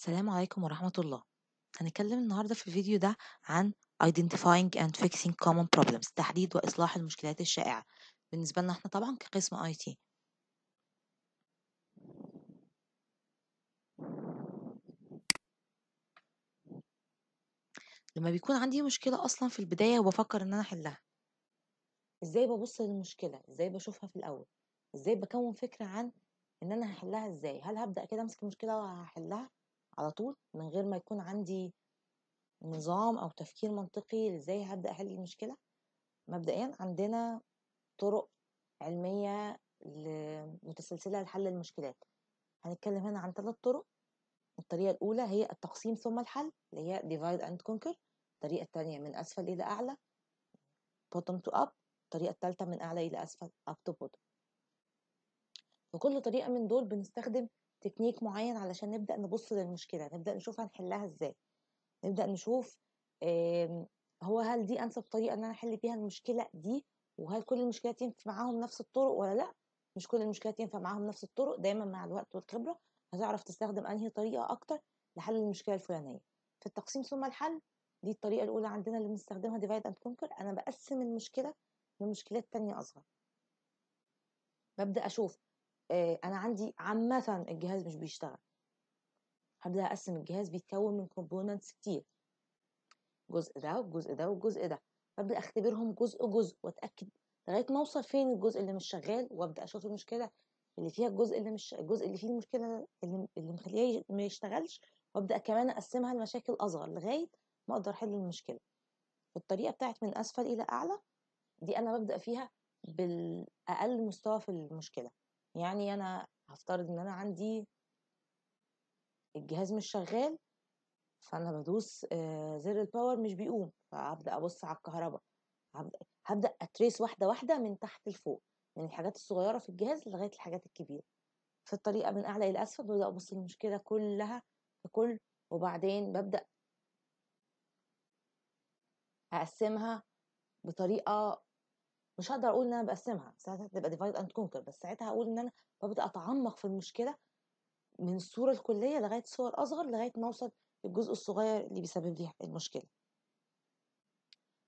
السلام عليكم ورحمة الله هنتكلم النهاردة في الفيديو ده عن Identifying and Fixing Common Problems تحديد وإصلاح المشكلات الشائعة بالنسبة لنا احنا طبعا كقسم IT لما بيكون عندي مشكلة أصلا في البداية وبفكر إن أنا أحلها إزاي ببص للمشكلة إزاي بشوفها في الأول إزاي بكون فكرة عن إن أنا هحلها إزاي هل هبدأ كده أمسك المشكلة وهحلها على طول من غير ما يكون عندي نظام أو تفكير منطقي إزاي هبدأ أحل المشكلة مبدئيا عندنا طرق علمية متسلسلة لحل المشكلات هنتكلم هنا عن ثلاث طرق الطريقة الأولى هي التقسيم ثم الحل اللي هي divide and conquer الطريقة الثانية من أسفل إلى أعلى bottom to up الطريقة الثالثة من أعلى إلى أسفل up to bottom وكل طريقة من دول بنستخدم تكنيك معين علشان نبدأ نبص للمشكلة نبدأ نشوف هنحلها ازاي نبدأ نشوف هو هل دي أنسب طريقة إن أنا أحل بيها المشكلة دي وهل كل المشكلات ينفع معاهم نفس الطرق ولا لأ مش كل المشكلات ينفع معاهم نفس الطرق دايما مع الوقت والخبرة هتعرف تستخدم أنهي طريقة أكتر لحل المشكلة الفلانية في التقسيم ثم الحل دي الطريقة الأولى عندنا اللي بنستخدمها ديفايد أند كونكر أنا بقسم المشكلة لمشكلات تانية أصغر ببدأ أشوف آه، أنا عندي عامة الجهاز مش بيشتغل هبدأ أقسم الجهاز بيتكون من كومبوننتس كتير جزء ده والجزء ده والجزء ده فابدا اختبرهم جزء جزء واتاكد لغايه ما اوصل فين الجزء اللي مش شغال وابدا اشوف المشكله اللي فيها الجزء اللي مش الجزء اللي فيه المشكله اللي, اللي مخليه ما يشتغلش وابدا كمان اقسمها لمشاكل اصغر لغايه ما اقدر احل المشكله الطريقه بتاعت من اسفل الى اعلى دي انا ببدا فيها بالاقل مستوى في المشكله يعني أنا هفترض إن أنا عندي الجهاز مش شغال فأنا بدوس آه، زر الباور مش بيقوم، فابدا أبُص على الكهرباء هبدا اتريس واحدة، واحدة من تحت لفوق، من الحاجات الصغيرة في الجهاز لغاية الحاجات الكبيرة، في الطريقة من أعلى إلى أسفل، ببدا أبُص للمشكلة كلها ككل، وبعدين ببدا أقسّمها بطريقة مش هقدر اقول ان انا بقسمها ساعتها تبقى ديفايد اند كونكر بس ساعتها هقول ان انا ببدا اتعمق في المشكله من الصوره الكليه لغايه صور اصغر لغايه ما اوصل للجزء الصغير اللي بيسبب لي المشكله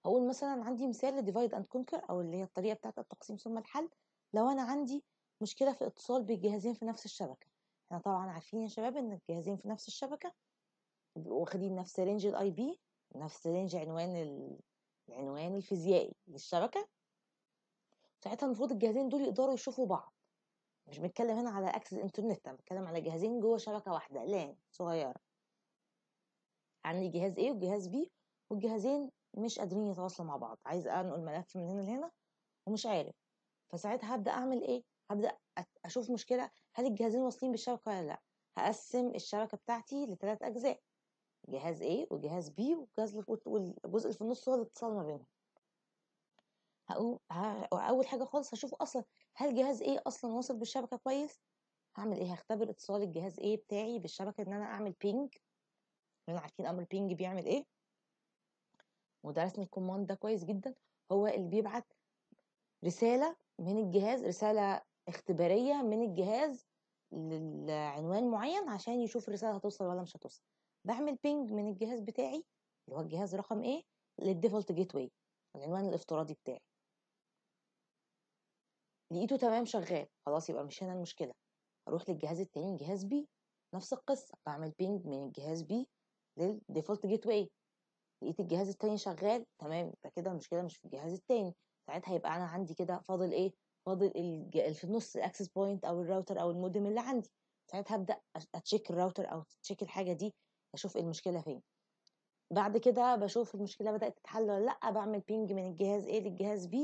هقول مثلا عندي مثال لديفايد اند كونكر او اللي هي الطريقه بتاعت التقسيم ثم الحل لو انا عندي مشكله في اتصال بالجهازين في نفس الشبكه احنا طبعا عارفين يا شباب ان الجهازين في نفس الشبكه بيبقوا واخدين نفس رينج الاي بي نفس رينج عنوان ال... العنوان الفيزيائي للشبكه ساعتها المفروض الجهازين دول يقدروا يشوفوا بعض مش بنتكلم هنا على اكسس انترنت انا بتكلم على جهازين جوه شبكه واحده لان صغيره عندي جهاز A وجهاز B والجهازين مش قادرين يتواصلوا مع بعض عايز انقل ملف من هنا لهنا ومش عارف فساعتها هبدا اعمل ايه هبدا اشوف مشكله هل الجهازين واصلين بالشبكه ولا لا هقسم الشبكه بتاعتي لثلاث اجزاء جهاز A وجهاز B والجزء اللي في النص هو الاتصال ما بينهم هقوم اول حاجه خالص هشوف اصلا هل جهاز ايه اصلا واصل بالشبكه كويس هعمل ايه هختبر اتصال الجهاز ايه بتاعي بالشبكه ان انا اعمل بينج لان عارفين امر البينج بيعمل ايه ودرسنا الكوماند ده كويس جدا هو اللي بيبعت رساله من الجهاز رساله اختباريه من الجهاز للعنوان معين عشان يشوف الرساله هتوصل ولا مش هتوصل بعمل بينج من الجهاز بتاعي اللي هو الجهاز رقم ايه للديفولت جيت واي العنوان الافتراضي بتاعي لقيته تمام شغال خلاص يبقى مش هنا المشكلة اروح للجهاز التاني جهاز بي نفس القصة بعمل بينج من الجهاز بي للديفولت جيت واي لقيت الجهاز التاني شغال تمام يبقى كده المشكلة مش في الجهاز التاني ساعتها يبقى انا عندي كده فاضل ايه فاضل اللي في النص الاكسس بوينت او الراوتر او المودم اللي عندي ساعتها هبدا اتشيك الراوتر او اتشيك الحاجه دي اشوف إيه المشكله فين بعد كده بشوف المشكله بدات تتحل ولا لا بعمل بينج من الجهاز A للجهاز B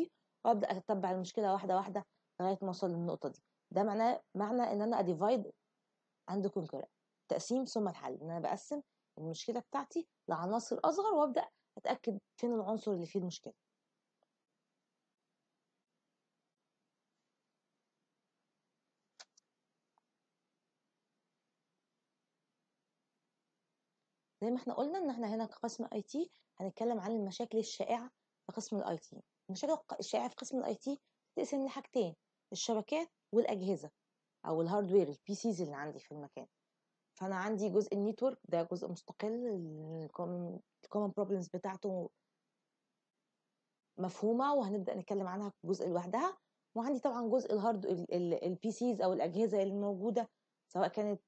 وابدا اتبع المشكله واحده واحده لغايه ما اوصل للنقطه دي ده معناه معنى ان انا اديفايد اند كونكر تقسيم ثم الحل ان انا بقسم المشكله بتاعتي لعناصر اصغر وابدا اتاكد فين العنصر اللي فيه المشكله زي ما احنا قلنا ان احنا هنا كقسم اي تي هنتكلم عن المشاكل الشائعه في قسم الاي تي المشاكل الشائعه في قسم الاي تي تقسم لحاجتين الشبكات والاجهزه او الهاردوير البي سيز اللي عندي في المكان فانا عندي جزء النيتورك ده جزء مستقل الكومن بروبلمز بتاعته مفهومه وهنبدا نتكلم عنها جزء لوحدها وعندي طبعا جزء الهارد البي سيز او الاجهزه اللي موجوده سواء كانت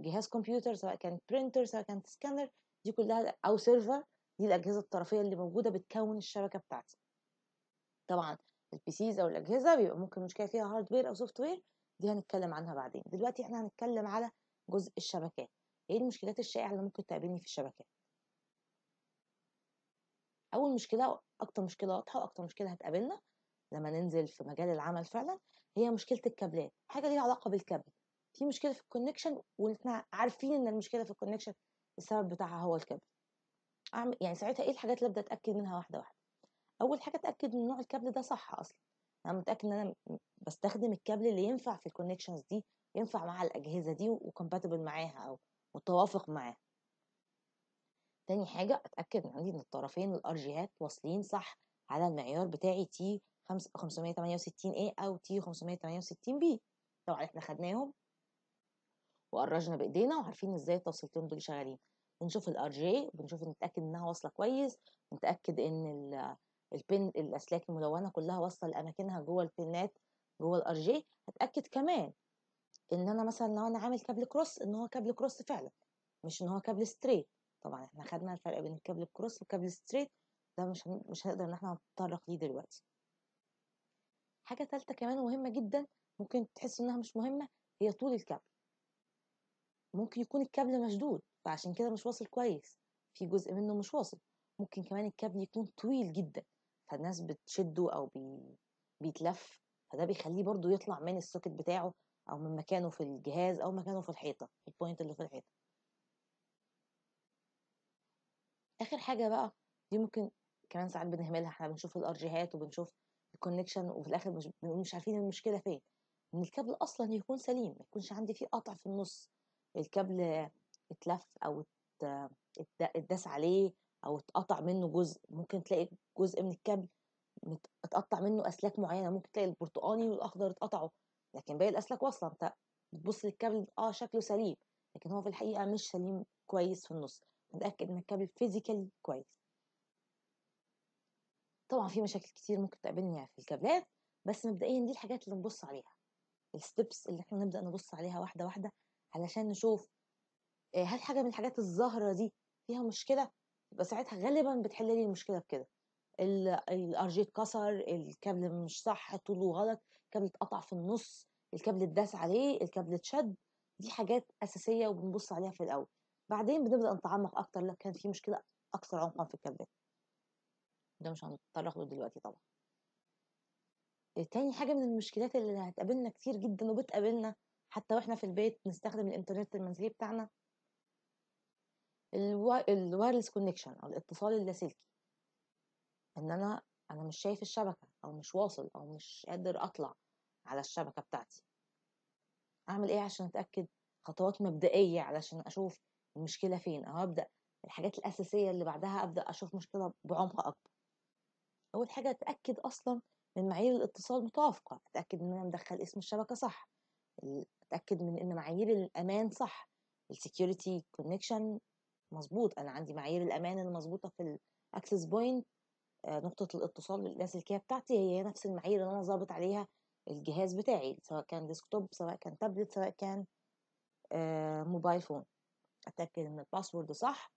جهاز كمبيوتر سواء كانت برينتر سواء كانت سكانر دي كلها او سيرفر دي الاجهزه الطرفيه اللي موجوده بتكون الشبكه بتاعتي طبعا البي سيز او الاجهزه بيبقى ممكن مشكله فيها هاردوير او سوفت وير دي هنتكلم عنها بعدين دلوقتي احنا هنتكلم على جزء الشبكات ايه المشكلات الشائعه اللي ممكن تقابلني في الشبكات اول مشكله اكتر مشكله واضحه واكتر مشكله هتقابلنا لما ننزل في مجال العمل فعلا هي مشكله الكابلات حاجه ليها علاقه بالكابل في مشكله في الكونكشن واحنا عارفين ان المشكله في الكونكشن السبب بتاعها هو الكابل اعمل يعني ساعتها ايه الحاجات اللي ابدا اتاكد منها واحده واحده اول حاجه اتاكد من نوع الكابل ده صح اصلا انا متاكد ان انا بستخدم الكابل اللي ينفع في الكونكشنز دي ينفع مع الاجهزه دي وكومباتبل معاها او متوافق معاها تاني حاجه اتاكد من عندي ان الطرفين الار الارجيهات واصلين صح على المعيار بتاعي تي 568 a او تي 568 b طبعا احنا خدناهم وقرجنا بايدينا وعارفين ازاي التوصيلتين دول شغالين بنشوف الار جي بنشوف نتاكد انها واصله كويس نتاكد ان البن الأسلاك الملونة كلها واصلة لأماكنها جوه البنات جوه الار جي هتأكد كمان إن أنا مثلا لو أنا عامل كابل كروس إن هو كابل كروس فعلا مش إن هو كابل ستريت طبعا احنا خدنا الفرق بين الكابل كروس والكابل ستريت ده مش مش هنقدر إن احنا نتطرق ليه دلوقتي حاجة ثالثه كمان مهمة جدا ممكن تحس إنها مش مهمة هي طول الكابل ممكن يكون الكابل مشدود فعشان كده مش واصل كويس في جزء منه مش واصل ممكن كمان الكابل يكون طويل جدا فالناس بتشده او بي... بيتلف فده بيخليه برضو يطلع من السوكت بتاعه او من مكانه في الجهاز او مكانه في الحيطه البوينت اللي في الحيطه اخر حاجه بقى دي ممكن كمان ساعات بنهملها احنا بنشوف الارجيهات وبنشوف الكونكشن وفي الاخر مش مش عارفين المشكله فين ان الكابل اصلا يكون سليم ما يكونش عندي فيه قطع في النص الكابل اتلف او اتداس عليه أو اتقطع منه جزء، ممكن تلاقي جزء من الكابل اتقطع منه أسلاك معيّنة، ممكن تلاقي البرتقاني والأخضر اتقطعوا، لكن باقي الأسلاك واصلة، أنت بتبُص للكابل آه شكله سليم، لكن هو في الحقيقة مش سليم كويس في النُص، متاكد إن الكابل فيزيكالي كويس. طبعًا في مشاكل كتير ممكن تقابلنا في الكابلات، بس مبدئيًا دي الحاجات اللي نبُص عليها، الستبس اللي إحنا نبدأ نبُص عليها واحدة، واحدة علشان نشوف آه، هل حاجة من الحاجات الظاهره دي فيها مشكلة؟ يبقى ساعتها غالبا بتحل لي المشكله بكده جي اتكسر الكابل مش صح طوله غلط الكابل اتقطع في النص الكابل اتداس عليه الكابل اتشد دي حاجات اساسيه وبنبص عليها في الاول بعدين بنبدا نتعمق اكتر لو كان في مشكله اكثر عمقا في الكابلات ده مش هنتطرق له دلوقتي طبعا آه، تاني حاجه من المشكلات اللي هتقابلنا كتير جدا وبتقابلنا حتى واحنا في البيت بنستخدم الانترنت المنزلي بتاعنا الوايرلس كونكشن او الاتصال اللاسلكي ان انا انا مش شايف الشبكه او مش واصل او مش قادر اطلع على الشبكه بتاعتي اعمل ايه عشان اتاكد خطوات مبدئيه علشان اشوف المشكله فين او ابدا الحاجات الاساسيه اللي بعدها ابدا اشوف مشكله بعمق اكبر اول حاجه اتاكد اصلا من معايير الاتصال متوافقه اتاكد ان انا مدخل اسم الشبكه صح اتاكد من ان معايير الامان صح السكيورتي كونكشن مظبوط انا عندي معايير الامان المظبوطه في الاكسس آه، بوينت نقطه الاتصال اللاسلكيه بتاعتي هي نفس المعايير اللي انا ظابط عليها الجهاز بتاعي سواء كان ديسكتوب سواء كان تابلت سواء كان موبايل آه، فون اتاكد ان الباسورد صح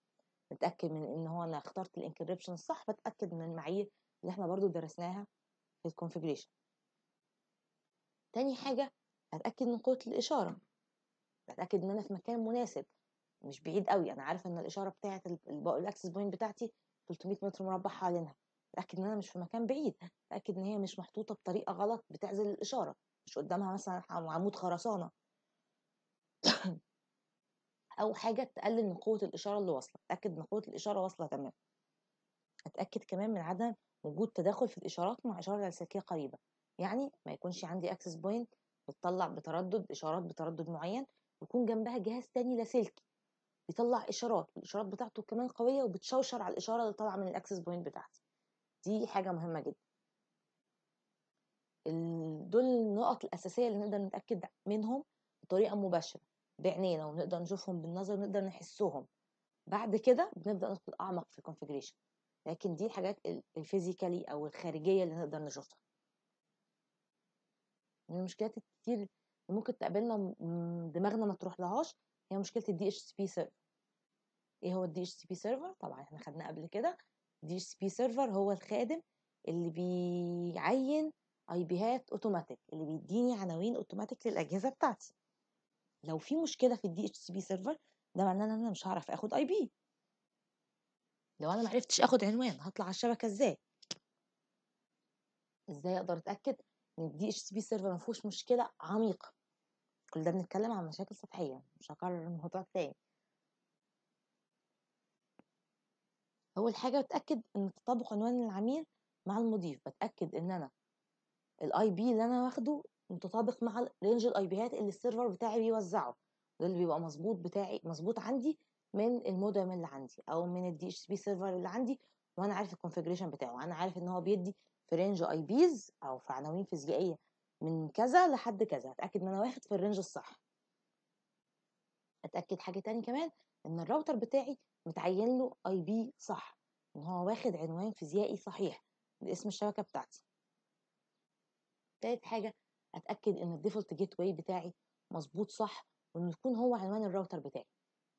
اتاكد من ان هو انا اخترت الانكريبشن الصح فاتاكد من المعايير اللي احنا برضو درسناها في الكونفيجريشن تاني حاجه اتاكد من قوه الاشاره اتاكد ان انا في مكان مناسب مش بعيد قوي انا عارفه ان الاشاره بتاعه الاكسس بوينت بتاعتي 300 متر مربع حوالينها اتاكد ان انا مش في مكان بعيد اتاكد ان هي مش محطوطه بطريقه غلط بتعزل الاشاره مش قدامها مثلا عمود خرسانه او حاجه تقلل من قوه الاشاره اللي واصله اتاكد ان قوه الاشاره واصله تمام اتاكد كمان من عدم وجود تداخل في الاشارات مع اشاره لاسلكيه قريبه يعني ما يكونش عندي اكسس بوينت بتطلع بتردد اشارات بتردد معين ويكون جنبها جهاز تاني لاسلكي بيطلع اشارات والاشارات بتاعته كمان قويه وبتشوشر على الاشاره اللي طالعه من الاكسس بوينت بتاعتي دي حاجه مهمه جدا دول النقط الاساسيه اللي نقدر نتاكد منهم بطريقه مباشره بعينينا ونقدر نشوفهم بالنظر ونقدر نحسهم بعد كده بنبدا ندخل اعمق في الكونفيجريشن لكن دي الحاجات الفيزيكالي او الخارجيه اللي نقدر نشوفها من المشكلات الكتير اللي ممكن تقابلنا دماغنا ما تروح لهاش هي مشكله الدي اتش بي سيرفر ايه هو الدي اتش تي بي سيرفر طبعا احنا خدناه قبل كده الدي اتش تي بي سيرفر هو الخادم اللي بيعين اي بيهات اوتوماتيك اللي بيديني عناوين اوتوماتيك للاجهزه بتاعتي لو في مشكله في الدي اتش تي بي سيرفر ده معناه ان انا مش هعرف اخد اي بي لو انا معرفتش اخد عنوان هطلع على الشبكه ازاي ازاي اقدر اتاكد ان الدي اتش تي بي سيرفر ما فيهوش مشكله عميقه كل ده بنتكلم عن مشاكل سطحيه مش هكرر الموضوع تاني أول حاجة بتاكد ان تطابق عنوان العميل مع المضيف، بتاكد إن أنا الأي بي اللي أنا واخده متطابق مع رينج الأي بيهات اللي السيرفر بتاعي بيوزعه، ده اللي بيبقى مظبوط بتاعي مظبوط عندي من المودم اللي عندي أو من الدي اتش بي سيرفر اللي عندي وأنا عارف الكونفيجريشن بتاعه، أنا عارف إن هو بيدي في رينج أي بيز أو في عناوين فيزيائية من كذا لحد كذا، أتأكد إن أنا واخد في الرينج الصح. أتأكد حاجة تاني كمان إن الراوتر بتاعي متعين له اي بي صح ان هو واخد عنوان فيزيائي صحيح لاسم الشبكه بتاعتي تالت حاجه اتاكد ان الديفولت جيت واي بتاعي مظبوط صح وان يكون هو عنوان الراوتر بتاعي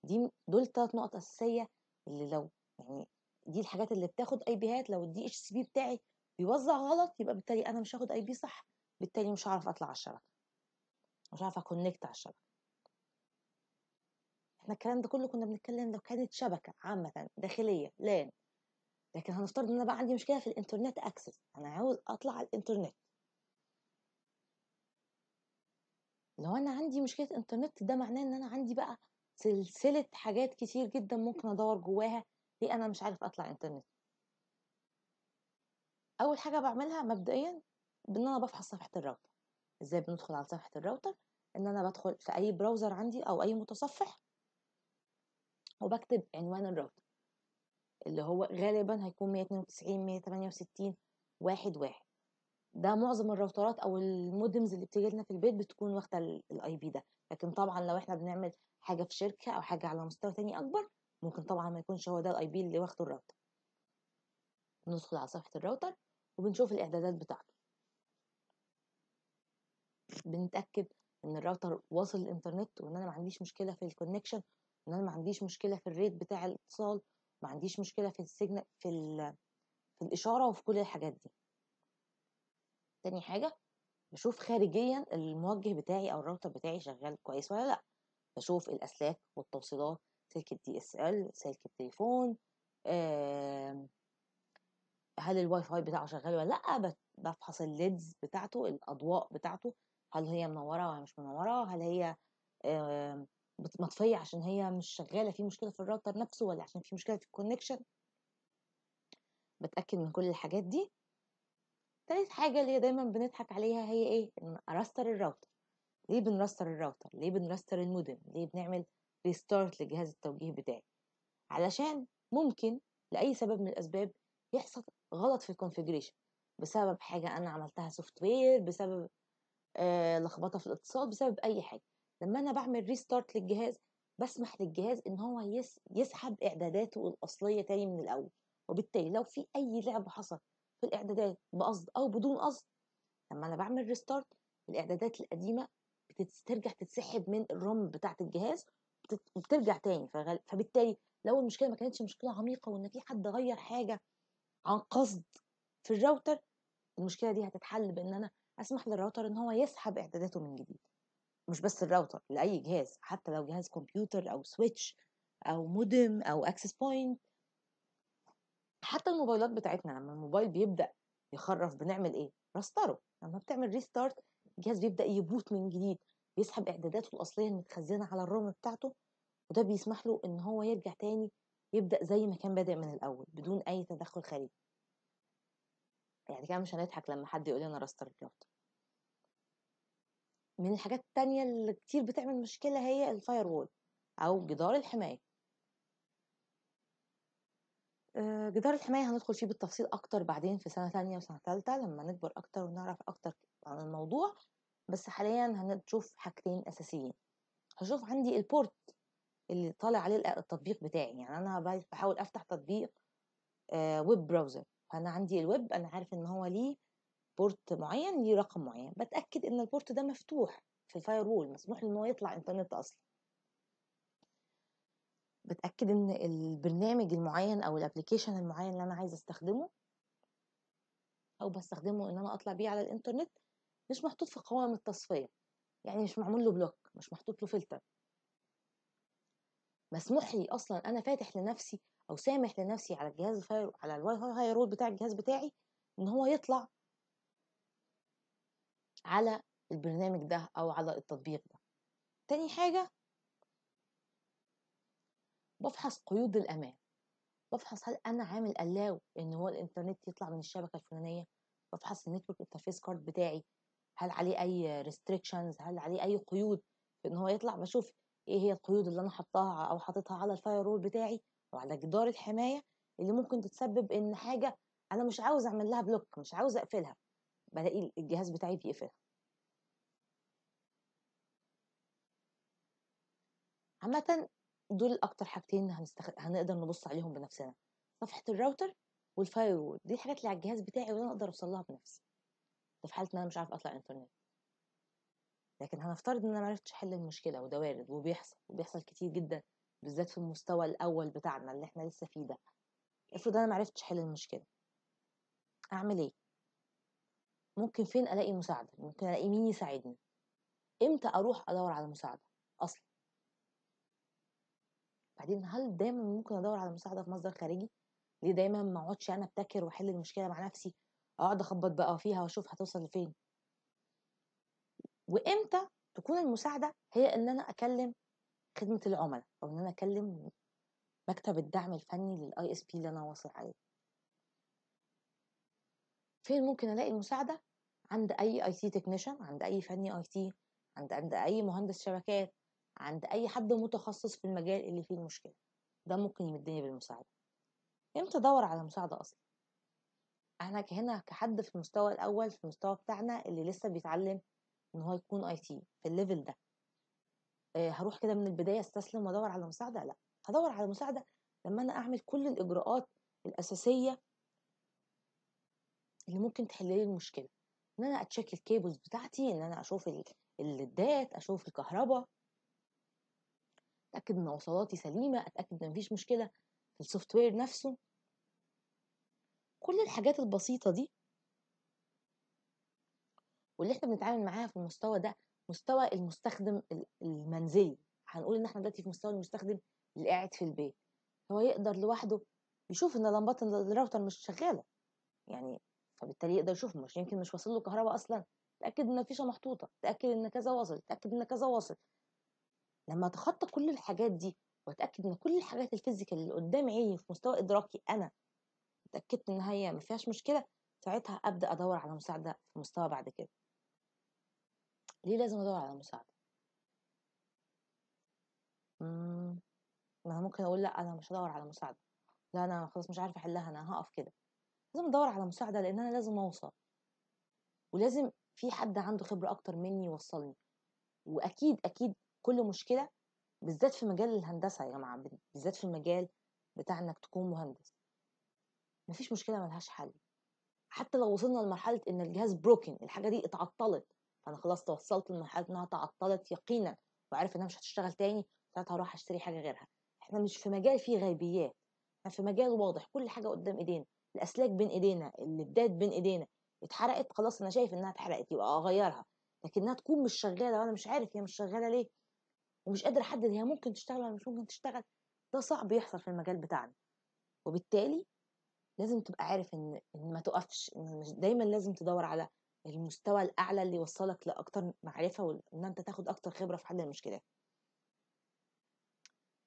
دي دول ثلاث نقط اساسيه اللي لو يعني دي الحاجات اللي بتاخد اي بيهات لو الدي اتش سي بي بتاعي بيوزع غلط يبقى بالتالي انا مش هاخد اي بي صح بالتالي مش هعرف اطلع على الشبكه مش هعرف اكونكت على الشبكه احنا الكلام ده كله كنا بنتكلم لو كانت شبكة عامة داخلية لان لكن هنفترض ان انا بقى عندي مشكلة في الانترنت اكسس انا عاوز اطلع على الانترنت لو انا عندي مشكلة انترنت ده معناه ان انا عندي بقى سلسلة حاجات كتير جدا ممكن ادور جواها ليه انا مش عارف اطلع انترنت اول حاجة بعملها مبدئيا بان انا بفحص صفحة الراوتر ازاي بندخل على صفحة الراوتر ان انا بدخل في اي براوزر عندي او اي متصفح وبكتب عنوان الراوتر اللي هو غالبا هيكون 192 168 واحد واحد ده معظم الراوترات او المودمز اللي بتيجي لنا في البيت بتكون واخده الاي بي ده لكن طبعا لو احنا بنعمل حاجه في شركه او حاجه على مستوى تاني اكبر ممكن طبعا ما يكونش هو ده الاي بي اللي واخده الراوتر ندخل على صفحه الراوتر وبنشوف الاعدادات بتاعته بنتاكد ان الراوتر واصل الانترنت وان انا ما عنديش مشكله في الكونكشن ان انا ما عنديش مشكله في الريت بتاع الاتصال ما عنديش مشكله في السيجنال في في الاشاره وفي كل الحاجات دي تاني حاجه بشوف خارجيا الموجه بتاعي او الراوتر بتاعي شغال كويس ولا لا بشوف الاسلاك والتوصيلات سلك الدي اس ال سلك التليفون آه هل الواي فاي بتاعه شغال ولا لا بفحص الليدز بتاعته الاضواء بتاعته هل هي منوره ولا مش منوره هل هي آه مطفيه عشان هي مش شغاله في مشكله في الراوتر نفسه ولا عشان في مشكله في الكونكشن بتاكد من كل الحاجات دي تالت حاجه اللي هي دايما بنضحك عليها هي ايه ان ارستر الراوتر ليه بنرستر الراوتر ليه بنرستر المودم ليه بنعمل ريستارت لجهاز التوجيه بتاعي علشان ممكن لاي سبب من الاسباب يحصل غلط في الكونفيجريشن بسبب حاجه انا عملتها سوفت وير بسبب آه لخبطه في الاتصال بسبب اي حاجه لما انا بعمل ريستارت للجهاز بسمح للجهاز ان هو يسحب اعداداته الاصليه تاني من الاول وبالتالي لو في اي لعب حصل في الاعدادات بقصد او بدون قصد لما انا بعمل ريستارت الاعدادات القديمه بترجع تتسحب من الرام بتاعت الجهاز بترجع تاني فبالتالي لو المشكله ما كانتش مشكله عميقه وان في حد غير حاجه عن قصد في الراوتر المشكله دي هتتحل بان انا اسمح للراوتر ان هو يسحب اعداداته من جديد مش بس الراوتر لاي جهاز حتى لو جهاز كمبيوتر او سويتش او مودم او اكسس بوينت حتى الموبايلات بتاعتنا لما الموبايل بيبدا يخرف بنعمل ايه رستره لما بتعمل ريستارت الجهاز بيبدا يبوت من جديد بيسحب اعداداته الاصليه المتخزنه على الروم بتاعته وده بيسمح له ان هو يرجع تاني يبدا زي ما كان بادئ من الاول بدون اي تدخل خارجي يعني كده مش هنضحك لما حد يقول لنا رستر الراوتر من الحاجات التانية اللي كتير بتعمل مشكلة هي وول أو جدار الحماية. آه، جدار الحماية هندخل فيه بالتفصيل أكتر بعدين في سنة تانية وسنة تالتة لمّا نكبر أكتر ونعرف أكتر عن الموضوع، بس حاليًا هنشوف حاجتين أساسيين، هشوف عندي البورت اللي طالع عليه التطبيق بتاعي، يعني أنا بحاول أفتح تطبيق ويب آه، براوزر فأنا عندي الويب أنا عارف إن هو ليه بورت معين ليه رقم معين بتاكد ان البورت ده مفتوح في الفاير وول مسموح ان هو يطلع انترنت اصلا بتاكد ان البرنامج المعين او الابلكيشن المعين اللي انا عايزه استخدمه او بستخدمه ان انا اطلع بيه على الانترنت مش محطوط في قوائم التصفيه يعني مش معمول له بلوك مش محطوط له فلتر مسموح لي اصلا انا فاتح لنفسي او سامح لنفسي على الجهاز الفاير على الواي فاي رول بتاع الجهاز بتاعي ان هو يطلع على البرنامج ده أو على التطبيق ده تاني حاجة بفحص قيود الأمان بفحص هل أنا عامل ألاو إن هو الإنترنت يطلع من الشبكة الفلانية بفحص النتورك انترفيس كارد بتاعي هل عليه أي ريستريكشنز هل عليه أي قيود في إن هو يطلع بشوف إيه هي القيود اللي أنا حطاها أو حاططها على الفاير رول بتاعي أو على جدار الحماية اللي ممكن تتسبب إن حاجة أنا مش عاوز أعمل لها بلوك مش عاوز أقفلها بلاقي الجهاز بتاعي بيقفل عامة دول أكتر حاجتين هنستخ... هنقدر نبص عليهم بنفسنا صفحة الراوتر والفاير وول دي الحاجات اللي على الجهاز بتاعي وأنا أقدر أوصل لها بنفسي ده في حالة إن أنا مش عارف أطلع إنترنت لكن هنفترض إن أنا معرفتش أحل المشكلة وده وارد وبيحصل وبيحصل كتير جدا بالذات في المستوى الأول بتاعنا اللي إحنا لسه فيه ده افرض أنا معرفتش أحل المشكلة أعمل إيه؟ ممكن فين الاقي مساعده ممكن الاقي مين يساعدني امتى اروح ادور على مساعده اصلا بعدين هل دايما ممكن ادور على مساعده في مصدر خارجي ليه دايما ما اقعدش انا ابتكر واحل المشكله مع نفسي اقعد اخبط بقى فيها واشوف هتوصل لفين وامتى تكون المساعده هي ان انا اكلم خدمه العملاء او ان انا اكلم مكتب الدعم الفني للاي اس بي اللي انا واصل عليه فين ممكن الاقي المساعده عند اي اي تي تكنيشن عند اي فني اي تي عند عند اي مهندس شبكات عند اي حد متخصص في المجال اللي فيه المشكله ده ممكن يمدني بالمساعده امتى ادور على مساعده اصلا احنا هنا كحد في المستوى الاول في المستوى بتاعنا اللي لسه بيتعلم ان هو يكون اي تي في الليفل ده اه هروح كده من البدايه استسلم وادور على مساعده لا هدور على مساعده لما انا اعمل كل الاجراءات الاساسيه اللي ممكن تحل لي المشكله ان انا اتشيك الكيبلز بتاعتي ان انا اشوف الليدات اشوف الكهرباء اتاكد ان وصلاتي سليمه اتاكد ان مفيش مشكله في السوفت وير نفسه كل الحاجات البسيطه دي واللي احنا بنتعامل معاها في المستوى ده مستوى المستخدم المنزلي هنقول ان احنا دلوقتي في مستوى المستخدم اللي قاعد في البيت هو يقدر لوحده يشوف ان لمبات الراوتر مش شغاله يعني فبالتالي يقدر يشوف مش يمكن مش واصل له كهرباء اصلا تاكد ان الفيشه محطوطه تاكد ان كذا وصل تاكد ان كذا وصل لما اتخطى كل الحاجات دي واتاكد ان كل الحاجات الفيزيكال اللي قدام عيني في مستوى ادراكي انا اتاكدت ان هي ما فيهاش مشكله ساعتها ابدا ادور على مساعده في مستوى بعد كده ليه لازم ادور على مساعده ما انا ممكن اقول لا انا مش هدور على مساعده لا انا خلاص مش عارفه احلها انا هقف كده لازم أدوّر على مساعدة، لإن أنا لازم أوصل. ولازم في حد عنده خبرة أكتر منّي يوصّلني. وأكيد، أكيد كل مشكلة بالذات في مجال الهندسة يا جماعة، بالذات في المجال بتاع إنّك تكون مهندس، مفيش مشكلة ملهاش حل. حتى لو وصلنا لمرحلة إن الجهاز بروكن الحاجة دي اتعطّلت، فأنا خلاص توصّلت لمرحلة إنّها اتعطّلت يقينًا وعارف إنّها مش هتشتغل تاني، ساعتها هروح أشتري حاجة غيرها. إحنا مش في مجال فيه غيبيات، إحنا في مجال واضح، كل حاجة قدّام إيدينا. الاسلاك بين ايدينا اللي بدات بين ايدينا اتحرقت خلاص انا شايف انها اتحرقت يبقى اغيرها لكنها تكون مش شغاله وانا مش عارف هي مش شغاله ليه ومش قادر احدد هي ممكن تشتغل ولا مش ممكن تشتغل ده صعب يحصل في المجال بتاعنا وبالتالي لازم تبقى عارف ان ان ما تقفش ان دايما لازم تدور على المستوى الاعلى اللي يوصلك لاكتر معرفه وان انت تاخد اكتر خبره في حل المشكلات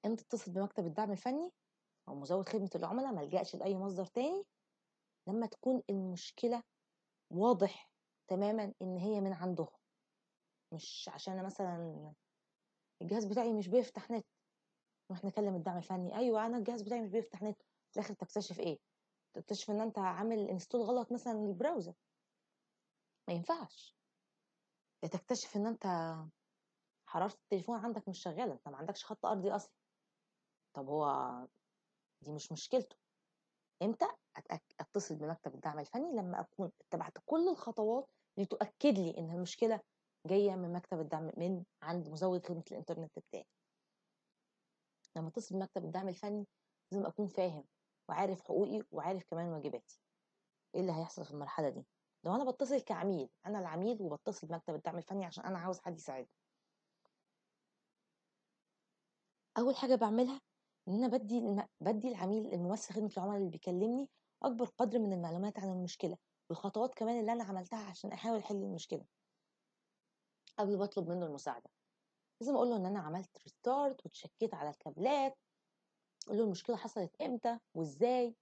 امتى تتصل بمكتب الدعم الفني او مزود خدمه العملاء ملجاش لاي مصدر تاني لما تكون المشكلة واضح تمامًا إن هي من عندهم، مش عشان أنا مثلًا الجهاز بتاعي مش بيفتح نت، نروح نكلم الدعم الفني أيوه أنا الجهاز بتاعي مش بيفتح نت، في الآخر تكتشف إيه؟ تكتشف إن أنت عامل انستول غلط مثلًا للبراوزر، ما ينفعش، تكتشف إن أنت حرارة التليفون عندك مش شغالة، أنت ما عندكش خط أرضي أصلًا، طب هو دي مش مشكلته. إمتى؟ أتصل بمكتب الدعم الفني لما أكون اتبعت كل الخطوات لتؤكد لي إن المشكلة جاية من مكتب الدعم من عند مزود خدمة الإنترنت بتاعي. لما أتصل بمكتب الدعم الفني لازم أكون فاهم وعارف حقوقي وعارف كمان واجباتي. إيه اللي هيحصل في المرحلة دي؟ لو أنا بتصل كعميل أنا العميل وبتصل بمكتب الدعم الفني عشان أنا عاوز حد يساعدني. أول حاجة بعملها إن أنا بدي الم بدي العميل الممثل خدمة العملاء اللي بيكلمني أكبر قدر من المعلومات عن المشكلة، والخطوات كمان اللي أنا عملتها عشان أحاول أحل المشكلة. قبل ما أطلب منه المساعدة، لازم أقول له إن أنا عملت ريستارت واتشكيت على الكابلات، أقول له المشكلة حصلت إمتى وإزاي.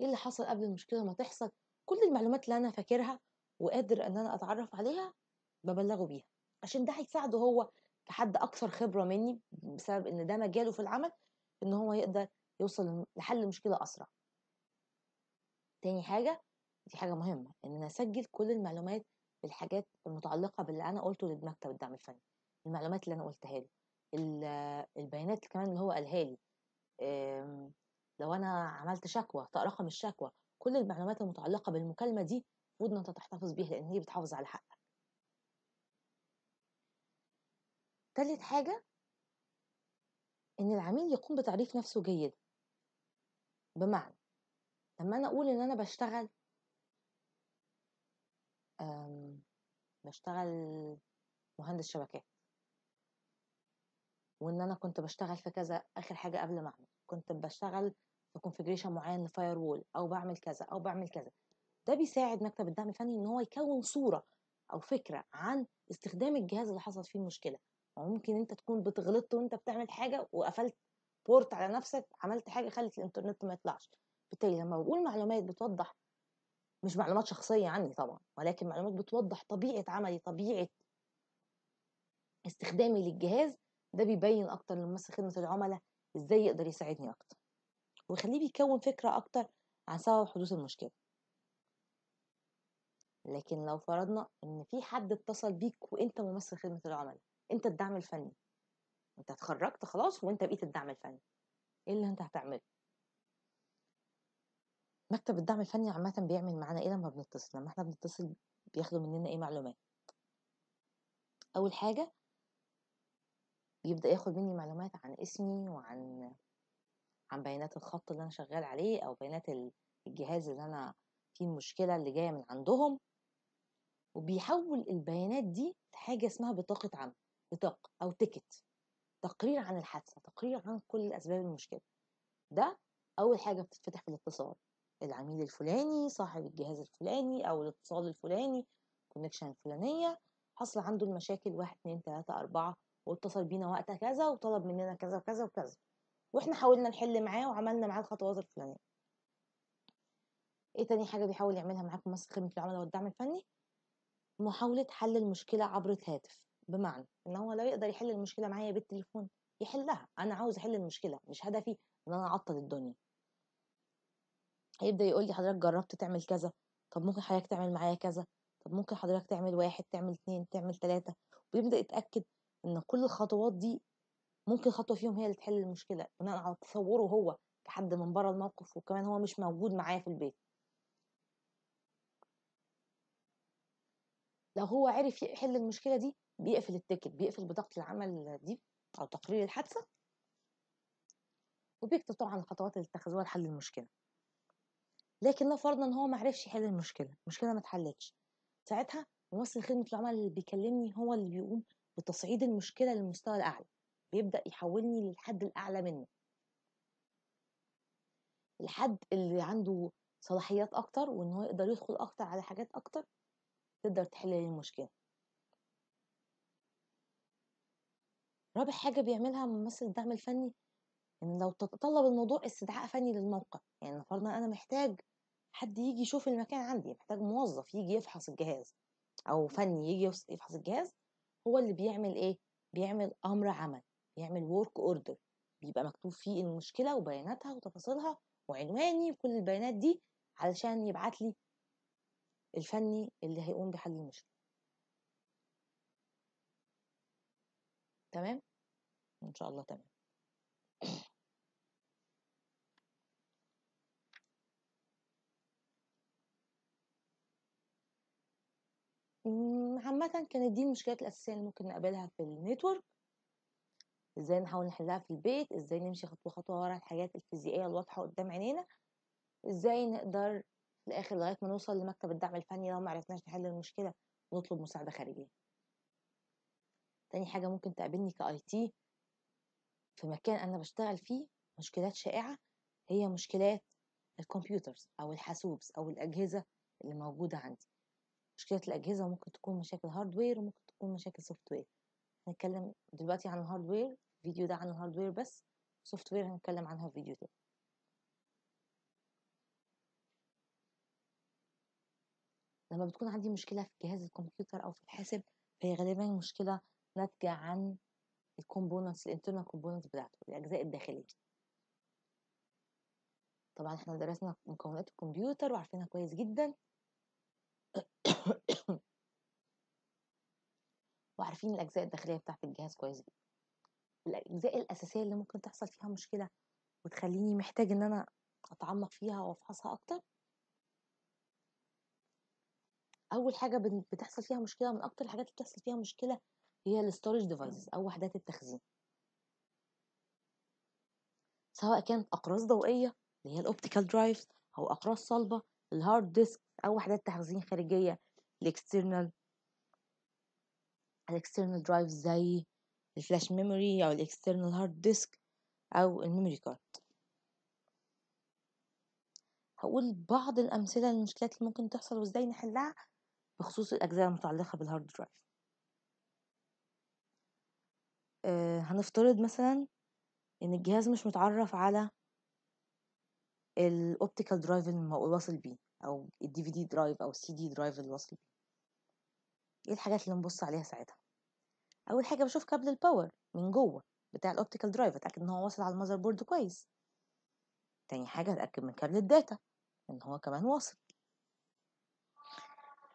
إيه اللي حصل قبل المشكلة ما تحصل، كل المعلومات اللي أنا فاكرها وقادر إن أنا أتعرّف عليها ببلغه بيها، عشان ده هيساعده هو حد أكثر خبرة مني بسبب إن ده مجاله في العمل إن هو يقدر يوصل لحل مشكلة أسرع تاني حاجة دي حاجة مهمة إن أنا أسجل كل المعلومات بالحاجات المتعلقة باللي أنا قلته لمكتب الدعم الفني المعلومات اللي أنا قلتها له البيانات كمان اللي هو قالها لي آمم، لو أنا عملت شكوى رقم الشكوى كل المعلومات المتعلقة بالمكالمة دي المفروض إن أنت تحتفظ بيها لأن هي بتحافظ على حقك تالت حاجة إن العميل يقوم بتعريف نفسه جيد بمعنى لما أنا أقول إن أنا بشتغل بشتغل مهندس شبكات وإن أنا كنت بشتغل في كذا آخر حاجة قبل ما أعمل كنت بشتغل في كونفجريشن معين لفاير وول أو بعمل كذا أو بعمل كذا ده بيساعد مكتب الدعم الفني إن هو يكون صورة أو فكرة عن استخدام الجهاز اللي حصل فيه المشكلة ممكن انت تكون بتغلط وانت بتعمل حاجه وقفلت بورت على نفسك عملت حاجه خلت الانترنت ما يطلعش بالتالي لما بقول معلومات بتوضح مش معلومات شخصيه عني طبعا ولكن معلومات بتوضح طبيعه عملي طبيعه استخدامي للجهاز ده بيبين اكتر لممثل خدمه العملاء ازاي يقدر يساعدني اكتر ويخليه بيكون فكره اكتر عن سبب حدوث المشكله لكن لو فرضنا ان في حد اتصل بيك وانت ممثل خدمه العملاء انت الدعم الفني انت اتخرجت خلاص وانت بقيت الدعم الفني ايه اللي انت هتعمله مكتب الدعم الفني عامة بيعمل معانا ايه لما بنتصل لما احنا بنتصل بياخدوا مننا ايه معلومات اول حاجة بيبدأ ياخد مني معلومات عن اسمي وعن عن بيانات الخط اللي انا شغال عليه او بيانات الجهاز اللي انا فيه المشكلة اللي جاية من عندهم وبيحول البيانات دي لحاجة اسمها بطاقة عمل بطاقة أو تيكت تقرير عن الحادثة تقرير عن كل أسباب المشكلة ده أول حاجة بتتفتح في الاتصال العميل الفلاني صاحب الجهاز الفلاني أو الاتصال الفلاني الكونكشن الفلانية حصل عنده المشاكل واحد اتنين تلاتة أربعة واتصل بينا وقت كذا وطلب مننا كذا وكذا وكذا واحنا حاولنا نحل معاه وعملنا معاه الخطوات الفلانية ايه تاني حاجة بيحاول يعملها معاك ممثل خدمة العملاء والدعم الفني محاولة حل المشكلة عبر الهاتف بمعنى ان هو لو يقدر يحل المشكله معايا بالتليفون يحلها انا عاوز احل المشكله مش هدفي ان انا اعطل الدنيا هيبدا يقول لي حضرتك جربت تعمل كذا طب ممكن حضرتك تعمل معايا كذا طب ممكن حضرتك تعمل واحد تعمل اتنين تعمل تلاتة ويبدا يتاكد ان كل الخطوات دي ممكن خطوه فيهم هي اللي تحل المشكله بناء على تصوره هو كحد من بره الموقف وكمان هو مش موجود معايا في البيت لو هو عرف يحل المشكله دي بيقفل التيكت بيقفل بطاقة العمل دي أو تقرير الحادثة وبيكتب طبعا الخطوات اللي اتخذوها لحل المشكلة لكن لو فرضنا إن هو معرفش يحل المشكلة المشكلة ما اتحلتش ساعتها ممثل خدمة العملاء اللي بيكلمني هو اللي بيقوم بتصعيد المشكلة للمستوى الأعلى بيبدأ يحولني للحد الأعلى منه الحد اللي عنده صلاحيات أكتر وإن هو يقدر يدخل أكتر على حاجات أكتر تقدر تحل المشكلة رابع حاجة بيعملها ممثل الدعم الفني إن لو تطلب الموضوع استدعاء فني للموقع يعني فرضا أنا محتاج حد يجي يشوف المكان عندي محتاج موظف يجي يفحص الجهاز أو فني يجي يفحص الجهاز هو اللي بيعمل إيه بيعمل أمر عمل بيعمل ورك أوردر بيبقى مكتوب فيه المشكلة وبياناتها وتفاصيلها وعنواني وكل البيانات دي علشان يبعت لي الفني اللي هيقوم بحل المشكلة تمام ان شاء الله تمام عامة كانت دي المشكلات الأساسية اللي ممكن نقابلها في النتورك ازاي نحاول نحلها في البيت ازاي نمشي خطوة خطوة ورا الحاجات الفيزيائية الواضحة قدام عينينا ازاي نقدر في الآخر لغاية ما نوصل لمكتب الدعم الفني لو معرفناش نحل المشكلة ونطلب مساعدة خارجية تاني حاجة ممكن تقابلني كاي تي في مكان أنا بشتغل فيه مشكلات شائعة هي مشكلات الكمبيوترز أو الحاسوبز أو الأجهزة اللي موجودة عندي مشكلة الأجهزة ممكن تكون مشاكل هاردوير وممكن تكون مشاكل سوفت وير هنتكلم دلوقتي عن الهاردوير الفيديو ده عن الهاردوير بس سوفت وير هنتكلم عنها في فيديو تاني لما بتكون عندي مشكلة في جهاز الكمبيوتر أو في الحاسب فهي غالبا مشكلة ناتجة عن الكومبوننتس الانترنال كومبوننتس بتاعته الأجزاء الداخلية طبعا احنا درسنا مكونات الكمبيوتر وعارفينها كويس جدا وعارفين الأجزاء الداخلية بتاعة الجهاز كويس جدا الأجزاء الأساسية اللي ممكن تحصل فيها مشكلة وتخليني محتاج إن أنا أتعمق فيها وأفحصها أكتر أول حاجة بتحصل فيها مشكلة من أكتر الحاجات اللي بتحصل فيها مشكلة هي الستورج ديفايسز أو وحدات التخزين سواء كانت أقراص ضوئية اللي هي الأوبتيكال درايفز أو أقراص صلبة الهارد ديسك أو وحدات تخزين خارجية الاكسترنال الاكسترنال درايف زي الفلاش ميموري أو الاكسترنال هارد ديسك أو الميموري كارد هقول بعض الأمثلة للمشكلات اللي ممكن تحصل وإزاي نحلها بخصوص الأجزاء المتعلقة بالهارد درايف آه، هنفترض مثلًا إن الجهاز مش متعرّف على الاوبتيكال درايف اللي واصل بيه أو الدي في دي درايف أو السي دي درايف اللي واصل بيه. إيه الحاجات اللي نبُص عليها ساعتها؟ أول حاجة بشوف كابل الباور من جوّه بتاع الاوبتيكال درايف أتأكد إن هو واصل على المذر بورد كويس. تاني حاجة أتأكد من كابل الداتا إن هو كمان واصل.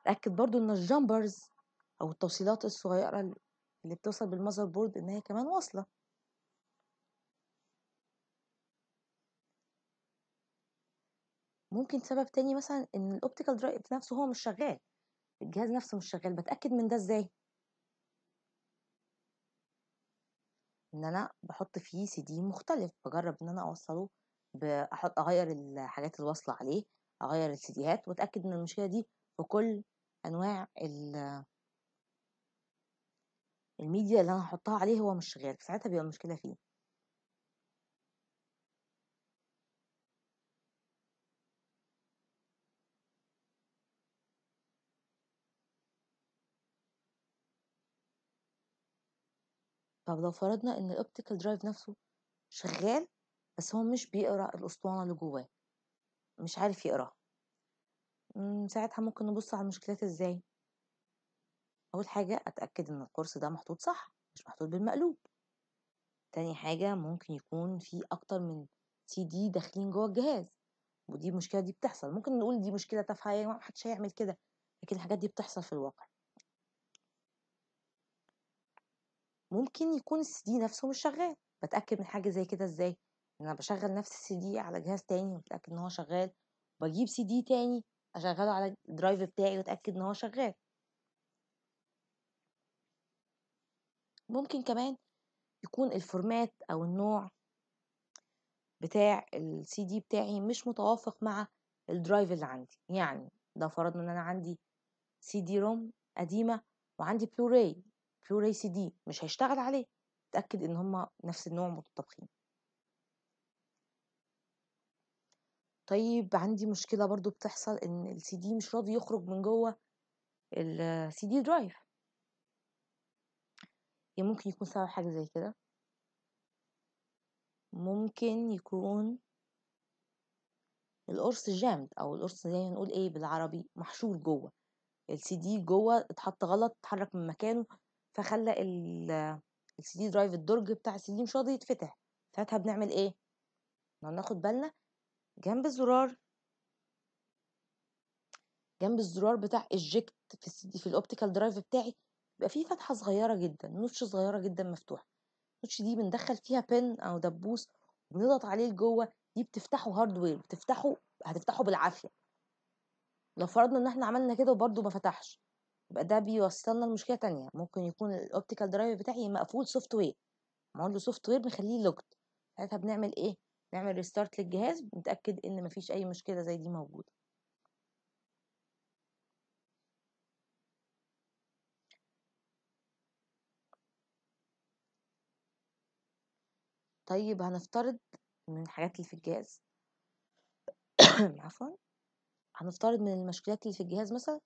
أتأكد برضه إن الجامبرز أو التوصيلات الصغيّرة اللي بتوصل بالمذر بورد إن هي كمان واصلة ممكن سبب تاني مثلا إن الأوبتيكال درايف نفسه هو مش شغال الجهاز نفسه مش شغال بتأكد من ده إزاي؟ إن أنا بحط فيه سي دي مختلف بجرب إن أنا أوصله بحط أغير الحاجات الواصله عليه أغير السي ديات وأتأكد إن المشكلة دي في كل أنواع ال الميديا اللي أنا هحطها عليه هو مش شغال، ساعتها بيبقى المشكلة فيه. طب لو فرضنا إن الاوبتيكال درايف نفسه شغال بس هو مش بيقرا الأسطوانة اللي جواه، مش عارف يقراها، ساعتها ممكن نبُص على المشكلات إزاي؟ أول حاجة أتأكد إن القرص ده محطوط صح مش محطوط بالمقلوب تاني حاجة ممكن يكون في أكتر من سي دي داخلين جوه الجهاز ودي المشكلة دي بتحصل ممكن نقول دي مشكلة تافهة يعني محدش هيعمل كده لكن الحاجات دي بتحصل في الواقع ممكن يكون السي دي نفسه مش شغال بتأكد من حاجة زي كده ازاي ان انا بشغل نفس السي دي على جهاز تاني واتأكد ان هو شغال بجيب سي دي تاني اشغله على الدرايف بتاعي واتأكد ان هو شغال ممكن كمان يكون الفورمات أو النوع بتاع السي دي بتاعي مش متوافق مع الدرايف اللي عندي يعني لو فرضنا ان انا عندي سي دي روم قديمه وعندي بلوراي بلوراي سي دي مش هيشتغل عليه اتاكد ان هما نفس النوع متطابقين طيب عندي مشكله برضو بتحصل ان السي دي مش راضي يخرج من جوه السي دي درايف يعني ممكن يكون سبب حاجة زي كده ممكن يكون القرص جامد او القرص زي ما نقول ايه بالعربي محشور جوه السي دي جوه اتحط غلط اتحرك من مكانه فخلى السي دي درايف الدرج بتاع السي دي مش راضي يتفتح ساعتها بنعمل ايه ناخد بالنا جنب الزرار جنب الزرار بتاع اجكت في السي دي في الاوبتيكال درايف بتاعي بيبقى فيه فتحة صغيرة جدًا، نوتش صغيرة جدًا مفتوحة، النوتش دي بندخّل فيها بن أو دبوس وبنضغط عليه لجوّه، دي بتفتحه هاردوير بتفتحه هتفتحه بالعافية. لو فرضنا إن إحنا عملنا كده وبرضه ما فتحش، يبقى ده بيوصّلنا لمشكلة تانية، ممكن يكون الاوبتيكال درايف بتاعي مقفول سوفت وير معمول له وير مخلّيه لوكت ساعتها بنعمل إيه، نعمل ريستارت للجهاز بنتاكد إن مفيش أي مشكلة زي دي موجودة. طيب هنفترض من الحاجات اللي في الجهاز عفوا هنفترض من المشكلات اللي في الجهاز مثلا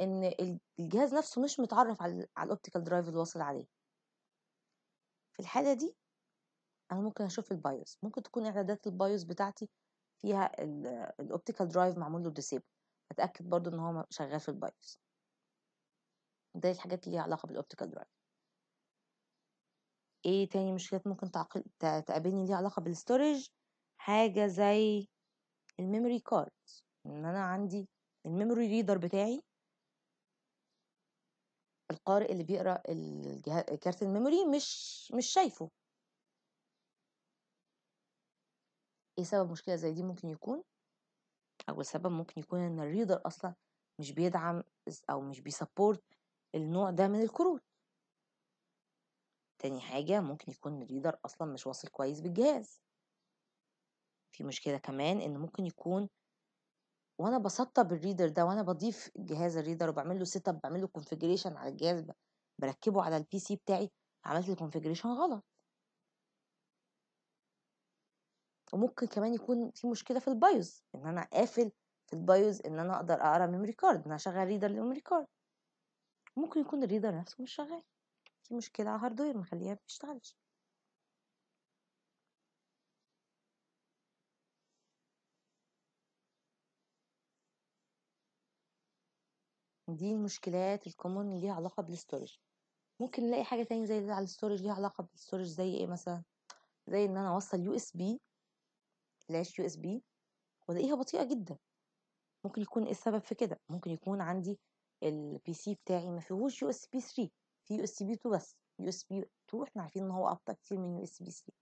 ان الجهاز نفسه مش متعرف على على الاوبتيكال درايف اللي واصل عليه في الحاله دي انا ممكن اشوف البايوس ممكن تكون اعدادات البايوس بتاعتي فيها الاوبتيكال درايف معمول له ديسيبل اتاكد برضو ان هو شغال في البايوس ده الحاجات اللي ليها علاقه بالاوبتيكال درايف إيه تاني مشكلات ممكن تقابلني ليها علاقة بالستورج حاجة زي الميموري كارد إن أنا عندي الميموري ريدر بتاعي القارئ اللي بيقرا كارت الميموري مش مش شايفه ايه سبب مشكله زي دي ممكن يكون اول سبب ممكن يكون ان الريدر اصلا مش بيدعم او مش بيسبورت النوع ده من الكروت تاني حاجة ممكن يكون الريدر أصلا مش واصل كويس بالجهاز في مشكلة كمان إن ممكن يكون وأنا بسطب الريدر ده وأنا بضيف جهاز الريدر وبعمل له سيت اب بعمل له كونفجريشن على الجهاز بركبه على البي سي بتاعي عملت كونفجريشن غلط وممكن كمان يكون في مشكله في البايوز ان انا قافل في البايوز ان انا اقدر اقرا ميموري كارد ان انا اشغل ريدر للميموري كارد ممكن يكون الريدر نفسه مش شغال مشكلة هاردوير مخليها متشتغلش دي المشكلات الكومن اللي ليها علاقة بالستورج ممكن نلاقي حاجة تاني زي اللي على الستورج ليها علاقة بالستورج زي ايه مثلا زي ان انا اوصل يو اس بي لاش يو اس بي والاقيها بطيئة جدا ممكن يكون السبب في كده ممكن يكون عندي البي سي بتاعي ما فيهوش يو اس بي 3 في يو اس بي 2 بس يو اس بي 2 احنا عارفين ان هو ابطا كتير من يو اس بي 3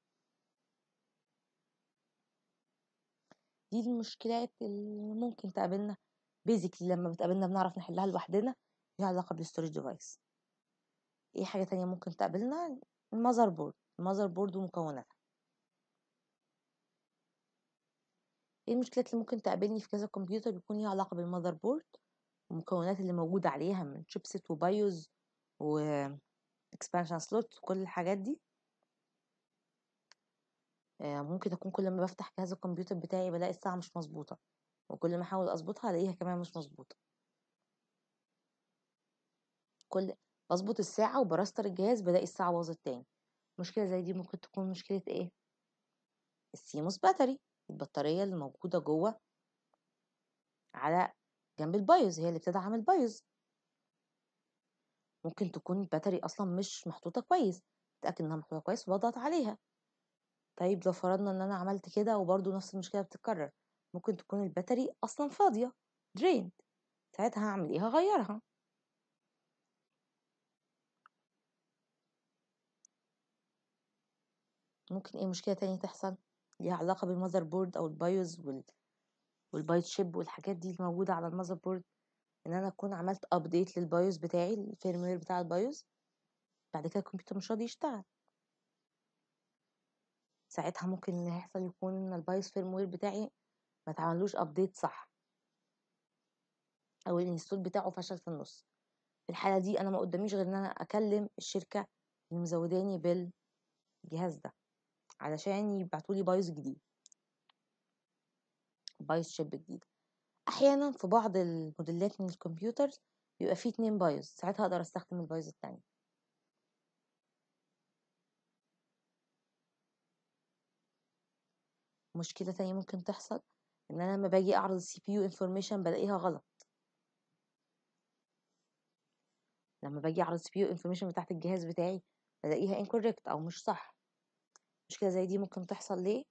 دي المشكلات اللي ممكن تقابلنا بيزيكلي لما بتقابلنا بنعرف نحلها لوحدنا ليها علاقه بالستورج ديفايس ايه حاجه تانية ممكن تقابلنا المذر بورد المذر بورد ومكوناتها ايه المشكلات اللي ممكن تقابلني في كذا كمبيوتر بيكون ليها علاقه بالمذر بورد المكونات اللي موجوده عليها من شيبسيت وبايوز و expansion slot وكل الحاجات دي آه، ممكن اكون كل ما بفتح جهاز الكمبيوتر بتاعي بلاقي الساعة مش مظبوطة وكل ما احاول اظبطها الاقيها كمان مش مظبوطة كل بظبط الساعة وبرستر الجهاز بلاقي الساعة باظت تاني مشكلة زي دي ممكن تكون مشكلة ايه السيموس باتري البطارية اللي موجودة جوه على جنب البايوز هي اللي بتدعم البايوز ممكن تكون الباتري أصلا مش محطوطة كويس أتأكد إنها محطوطة كويس وأضغط عليها طيب لو فرضنا إن أنا عملت كده وبرده نفس المشكلة بتتكرر ممكن تكون الباتري أصلا فاضية drained ساعتها هعمل إيه هغيرها ممكن ايه مشكله تانية تحصل ليها علاقه بالمذر بورد او البايوز وال والبايت شيب والحاجات دي الموجوده على المذر بورد إن أنا أكون عملت update للبايوس بتاعي الفيرموير بتاع البايوس بعد كده الكمبيوتر مش راضي يشتغل ساعتها ممكن اللي هيحصل يكون ان البايوس فيرموير بتاعي ما تعملوش ابديت صح او الانستول بتاعه فشل في النص في الحاله دي انا ما قداميش غير ان انا اكلم الشركه اللي مزوداني بالجهاز ده علشان يبعتولي بايوس جديد بايوس شيب جديد أحيانًا في بعض الموديلات من الكمبيوتر بيبقى فيه اتنين بايوز ساعتها أقدر أستخدم البايوز التانية. مشكلة تانية ممكن تحصل إن أنا لما باجي أعرض بي يو information بلاقيها غلط. لما باجي أعرض بي يو information بتاعة الجهاز بتاعي بلاقيها incorrect أو مش صح. مشكلة زي دي ممكن تحصل ليه؟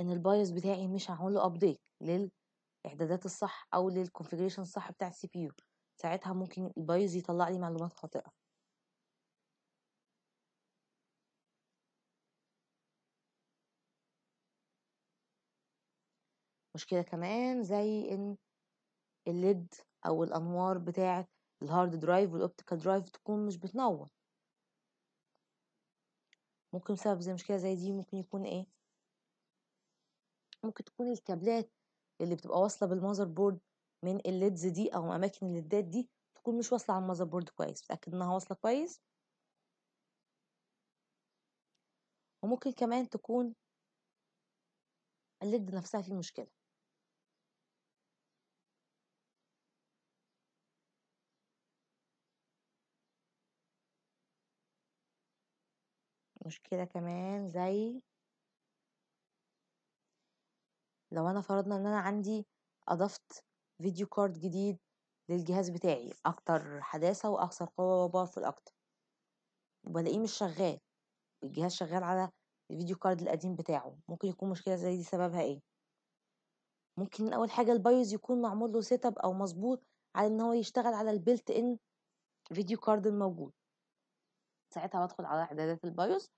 إن البايوس بتاعي مش هعمل له أبديت للإعدادات الصح أو للكونفجريشن الصح بتاع السي بي يو ساعتها ممكن البايوس يطلع لي معلومات خاطئة مشكلة كمان زي إن الليد أو الأنوار بتاعة الهارد درايف والأوبتيكال درايف تكون مش بتنور ممكن بسبب زي مشكلة زي دي ممكن يكون ايه ممكن تكون الكابلات اللي بتبقى واصلة بالمذر بورد من الليدز دي أو أماكن الليدات دي تكون مش واصلة على المذر بورد كويس متاكد إنها واصلة كويس وممكن كمان تكون الليد نفسها فيه مشكلة مشكلة كمان زي لو أنا فرضنا إن أنا عندي أضفت فيديو كارد جديد للجهاز بتاعي أكتر حداثة وأكثر قوة وباور أكتر وبلاقيه مش شغال الجهاز شغال على الفيديو كارد القديم بتاعه ممكن يكون مشكلة زي دي سببها ايه ممكن أول حاجة البايوز يكون معمول له سيت أب أو مظبوط على إن هو يشتغل على البلت إن فيديو كارد الموجود ساعتها بدخل على إعدادات البايوز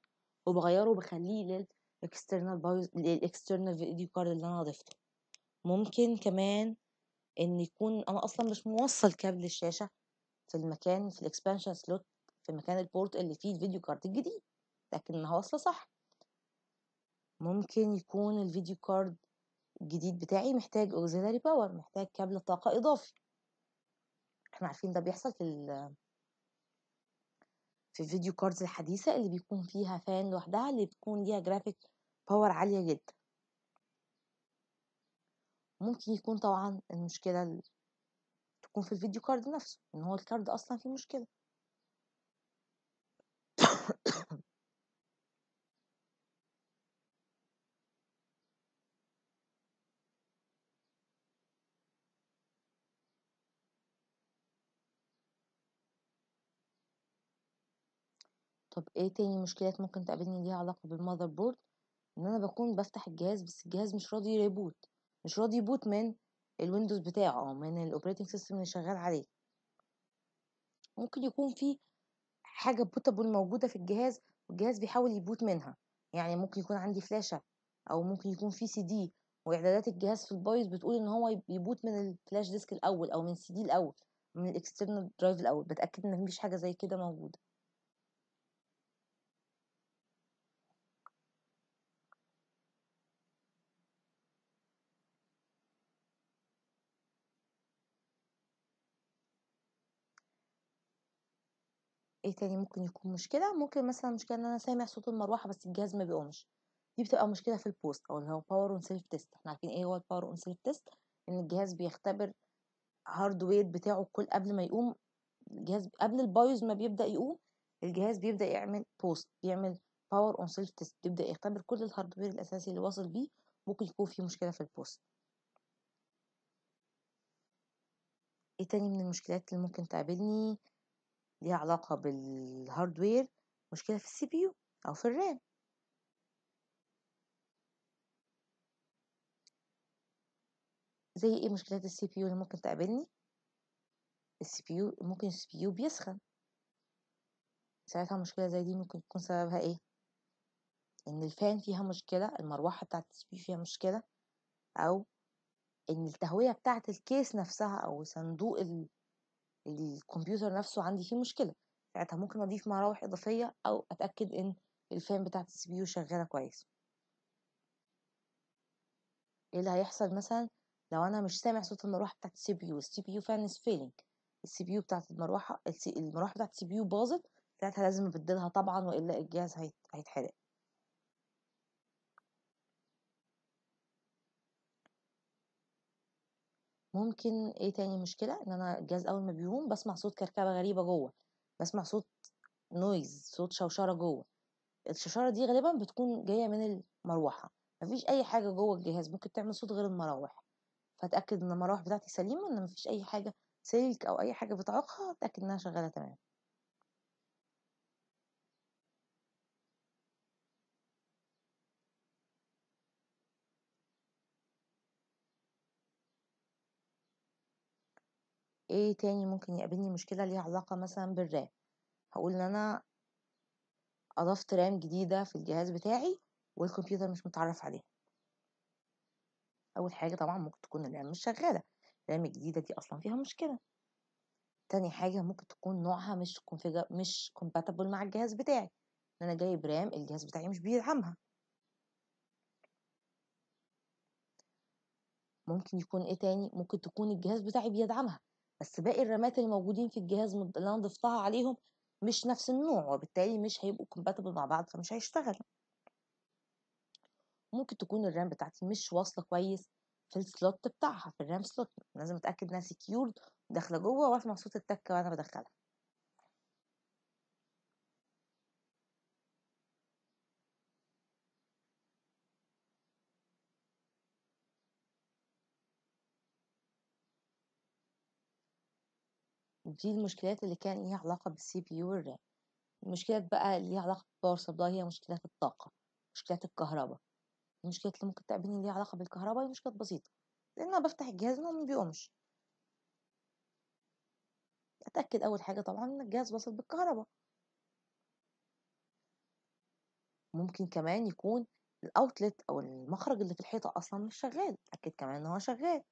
وبغيره بخليه لل الاكسترنال بايوس الاكسترنال فيديو كارد اللي انا ضفته ممكن كمان ان يكون انا اصلا مش موصل كابل الشاشه في المكان في الاكسبانشن سلوت في مكان البورت اللي فيه الفيديو كارد الجديد لكن انا واصله صح ممكن يكون الفيديو كارد الجديد بتاعي محتاج auxiliary باور محتاج كابل طاقه اضافي احنا عارفين ده بيحصل في في الفيديو كاردز الحديثة اللي بيكون فيها فان لوحدها اللي بيكون ليها جرافيك باور عالية جدا ممكن يكون طبعا المشكلة تكون في الفيديو كارد نفسه ان هو الكارد اصلا فيه مشكلة طب إيه تاني مشكلات ممكن تقابلني ليها علاقة بالmother بورد إن أنا بكون بفتح الجهاز بس الجهاز مش راضي يريبوت مش راضي يبوت من الويندوز بتاعه أو من الاوبريتنج سيستم اللي شغال عليه ممكن يكون في حاجة بوتابل موجودة في الجهاز والجهاز بيحاول يبوت منها يعني ممكن يكون عندي فلاشة أو ممكن يكون في دي وإعدادات الجهاز في البايوس بتقول إن هو يبوت من الفلاش ديسك الأول أو من السي دي الأول من الإكسترنال درايف الأول بتأكد إن مفيش حاجة زي كده موجودة إيه تاني ممكن يكون مشكلة؟ ممكن مثلًا مشكلة إن أنا سامع صوت المروحة بس الجهاز ما بيقومش، دي بتبقى مشكلة في البوست أو اللي هو باور اون سيلف تيست إحنا عارفين إيه هو الباور اون سيلف تيست إن الجهاز بيختبر هاردوير بتاعه كل قبل ما يقوم الجهاز قبل البايوز ما بيبدأ يقوم الجهاز بيبدأ يعمل بوست بيعمل باور اون سيلف تيست بيبدأ يختبر كل الهاردوير الأساسي اللي واصل بيه ممكن يكون فيه مشكلة في البوست. إيه تاني من المشكلات اللي ممكن تقابلني؟ ليها علاقة بالهاردوير مشكلة في السي بي يو أو في الرام زي ايه مشكلات السي بي يو اللي ممكن تقابلني السي بي يو ممكن السي بي يو بيسخن ساعتها مشكلة زي دي ممكن تكون سببها ايه ان الفان فيها مشكلة المروحة بتاعة السي بي يو فيها مشكلة او ان التهوية بتاعة الكيس نفسها او صندوق الكمبيوتر نفسه عندي فيه مشكلة ساعتها ممكن أضيف مراوح إضافية أو أتأكد إن الفان بتاعت السي بي يو شغالة كويس ايه اللي هيحصل مثلا لو أنا مش سامع صوت المروحة بتاعت السي بي يو السي بي يو فان از فيلينج السي بي يو بتاعت المروحة المروحة بتاعت السي بي يو باظت ساعتها لازم أبدلها طبعا وإلا الجهاز هيتحرق ممكن إيه تاني مشكلة إن أنا الجهاز أول ما بيقوم بسمع صوت كركبة غريبة جوّه، بسمع صوت نويز صوت شوشرة جوّه، الشوشرة دي غالبًا بتكون جاية من المروحة، مفيش أي حاجة جوّه الجهاز ممكن تعمل صوت غير المراوح، فاتأكد إن المراوح بتاعتي سليمة إن مفيش أي حاجة سلك أو أي حاجة بتعوقها اتأكد إنها شغالة تمام. ايه تاني ممكن يقابلني مشكلة ليها علاقة مثلا بالرام هقول ان انا اضفت رام جديدة في الجهاز بتاعي والكمبيوتر مش متعرف عليها اول حاجة طبعا ممكن تكون الرام مش شغالة الرام الجديدة دي اصلا فيها مشكلة تاني حاجة ممكن تكون نوعها مش مش كومباتبل مع الجهاز بتاعي ان انا جايب رام الجهاز بتاعي مش بيدعمها ممكن يكون ايه تاني ممكن تكون الجهاز بتاعي بيدعمها بس باقي الرامات اللي موجودين في الجهاز اللي أنا ضفتها عليهم مش نفس النوع، وبالتالي مش هيبقوا كومباتبل مع بعض فمش هيشتغل ممكن تكون الرام بتاعتي مش واصلة كويس في السلوت بتاعها في الرام سلوت لازم أتأكد إنها سكيورد وداخلة جوه وأسمع صوت التكة وأنا بدخلها دي المشكلات اللي كان ليها علاقة بالسي بي يو والرام المشكلات بقى اللي ليها علاقة بالباور سبلاي هي مشكلات الطاقة مشكلات الكهرباء المشكلات اللي ممكن تقابلني ليها علاقة بالكهرباء هي مشكلات بسيطة لأن أنا بفتح الجهاز وما بيقومش أتأكد أول حاجة طبعا إن الجهاز وصل بالكهرباء ممكن كمان يكون الاوتلت او المخرج اللي في الحيطه اصلا مش شغال أتأكد كمان ان هو شغال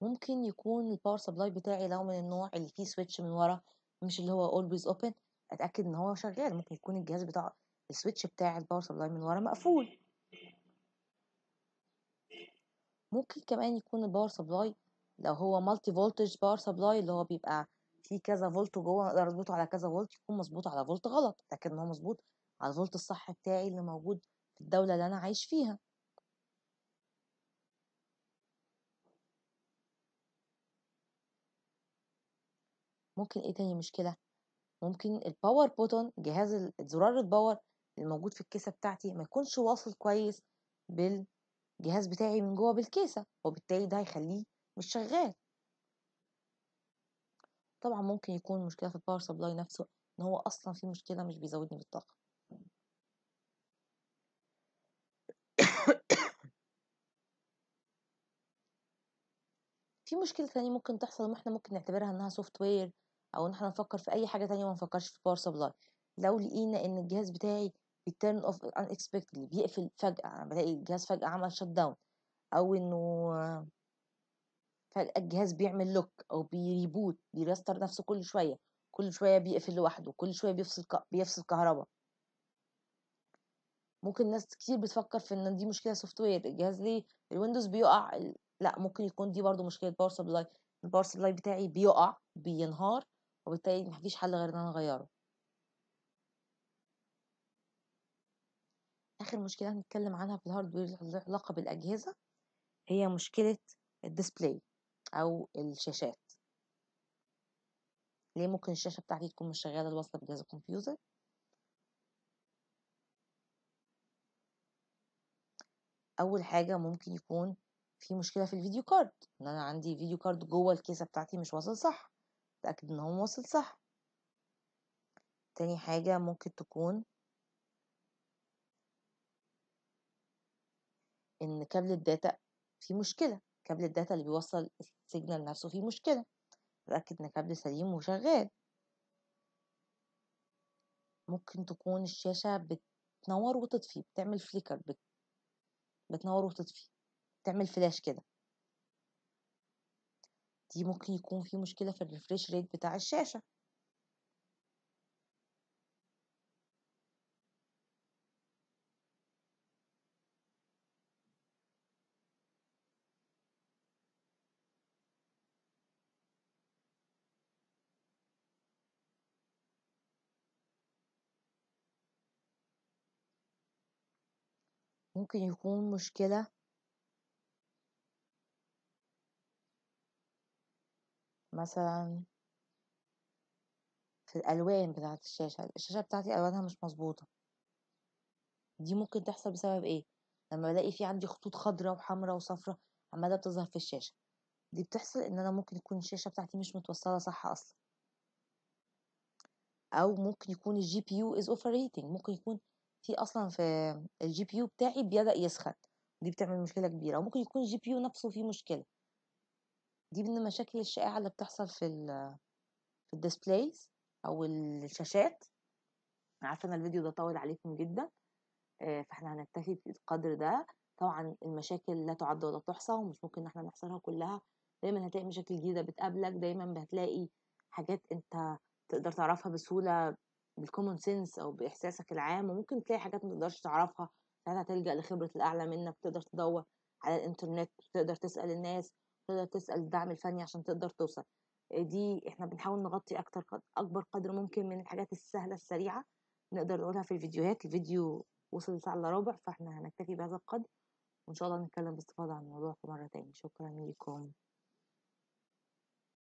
ممكن يكون الباور سبلاي بتاعي لو من النوع اللي فيه سويتش من ورا مش اللي هو اولويز اوبن أتأكد إن هو شغال ممكن يكون الجهاز بتاع السويتش بتاع الباور سبلاي من ورا مقفول ممكن كمان يكون الباور سبلاي لو هو مالتي فولتج باور سبلاي اللي هو بيبقى فيه كذا فولت جوه اقدر اظبطه على كذا فولت يكون مظبوط على فولت غلط اتاكد ان هو مظبوط على الفولت الصح بتاعي اللي موجود في الدوله اللي انا عايش فيها ممكن إيه تاني مشكلة؟ ممكن الباور بوتون جهاز زرار الباور اللي موجود في الكيسة بتاعتي ما يكونش واصل كويس بالجهاز بتاعي من جوه بالكيسة وبالتالي ده هيخليه مش شغال طبعا ممكن يكون مشكلة في الباور سبلاي نفسه ان هو اصلا في مشكلة مش بيزودني بالطاقة في مشكلة تانية ممكن تحصل واحنا ممكن نعتبرها انها سوفت وير او ان احنا نفكر في اي حاجه تانية وما نفكرش في باور سبلاي لو لقينا ان الجهاز بتاعي بيترن اوف unexpectedly بيقفل فجاه انا بلاقي الجهاز فجاه عمل شت داون او انه فجاه الجهاز بيعمل لوك او بيريبوت بيرستر نفسه كل شويه كل شويه بيقفل لوحده كل شويه بيفصل بيفصل كهرباء ممكن ناس كتير بتفكر في ان دي مشكله سوفت وير الجهاز ليه الويندوز بيقع لا ممكن يكون دي برضو مشكله باور سبلاي الباور سبلاي بتاعي بيقع بينهار وبالتالي ما فيش حل غير ان انا اغيره اخر مشكله هنتكلم عنها في الهاردوير لها علاقه بالاجهزه هي مشكله الديسبلاي او الشاشات ليه ممكن الشاشه بتاعتي تكون مش شغاله الواصله بجهاز الكمبيوتر اول حاجه ممكن يكون في مشكله في الفيديو كارد ان انا عندي فيديو كارد جوه الكيسه بتاعتي مش واصل صح تتأكد ان هو موصل صح تاني حاجة ممكن تكون ان كابل الداتا فيه مشكلة كابل الداتا اللي بيوصل السيجنال نفسه فيه مشكلة اتأكد ان كابل سليم وشغال ممكن تكون الشاشة بتنور وتطفي بتعمل فليكر بتنور وتطفي بتعمل فلاش كده دي ممكن يكون في مشكلة في الريفريش ريت بتاع الشاشة ممكن يكون مشكلة مثلًا في الألوان بتاعة الشاشة، الشاشة بتاعتي ألوانها مش مظبوطة دي ممكن تحصل بسبب إيه؟ لمّا بلاقي في عندي خطوط خضرا وحمرا وصفرا عمّالة بتظهر في الشاشة، دي بتحصل إن أنا ممكن تكون الشاشة بتاعتي مش متوصّلة صح أصلًا. أو ممكن يكون الجي الGPU is overheating ممكن يكون في أصلًا في الجي بي يو بتاعي بيبدا يسخن، دي بتعمل مشكلة كبيرة، وممكن يكون الجي بي يو نفسه فيه مشكلة. دي من المشاكل الشائعة اللي بتحصل في ال في الديسبلايز أو الشاشات، أنا عارفة إن الفيديو ده طول عليكم جدًا، آه، فإحنا هنكتفي بالقدر ده، طبعًا المشاكل لا تعد ولا تُحصى ومش ممكن إن إحنا نحصرها كلها، دايمًا هتلاقي مشاكل جديدة بتقابلك، دايمًا هتلاقي حاجات أنت تقدر تعرفها بسهولة بالكومون سنس أو بإحساسك العام، وممكن تلاقي حاجات ما تقدرش تعرفها، ساعتها تلجأ لخبرة الأعلى منك، تقدر تدوّر على الإنترنت، تقدر تسأل الناس. تقدر تسأل الدعم الفني عشان تقدر توصل آه، دي احنا بنحاول نغطي اكتر قدر اكبر قدر ممكن من الحاجات السهله السريعه نقدر نقولها في الفيديوهات الفيديو وصل ساعه الا ربع فاحنا هنكتفي بهذا القدر وان شاء الله نتكلم باستفاضه عن الموضوع في مره تاني شكرا ليكم